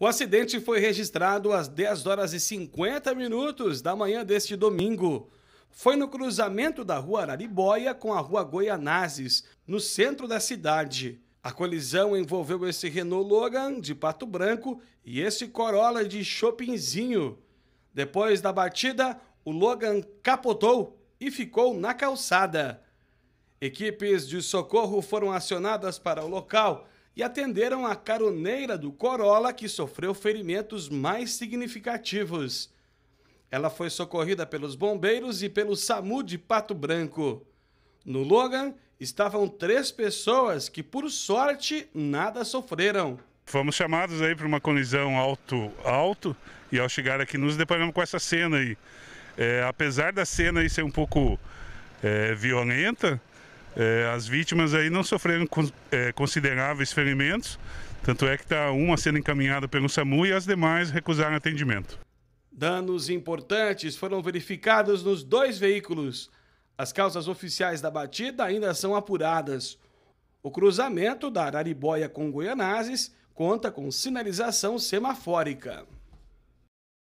O acidente foi registrado às 10 horas e 50 minutos da manhã deste domingo. Foi no cruzamento da Rua Araribóia com a Rua Goianazes, no centro da cidade. A colisão envolveu esse Renault Logan de Pato Branco e esse Corolla de Chopinzinho. Depois da batida, o Logan capotou e ficou na calçada. Equipes de socorro foram acionadas para o local e atenderam a caroneira do Corolla, que sofreu ferimentos mais significativos. Ela foi socorrida pelos bombeiros e pelo SAMU de Pato Branco. No Logan estavam três pessoas que, por sorte, nada sofreram. Fomos chamados aí para uma colisão alto-alto e ao chegar aqui nos deparamos com essa cena aí. É, apesar da cena aí ser um pouco é, violenta, é, as vítimas aí não sofreram é, consideráveis ferimentos, tanto é que está uma sendo encaminhada pelo SAMU e as demais recusaram atendimento. Danos importantes foram verificados nos dois veículos. As causas oficiais da batida ainda são apuradas. O cruzamento da Araribóia com Goianazes conta com sinalização semafórica.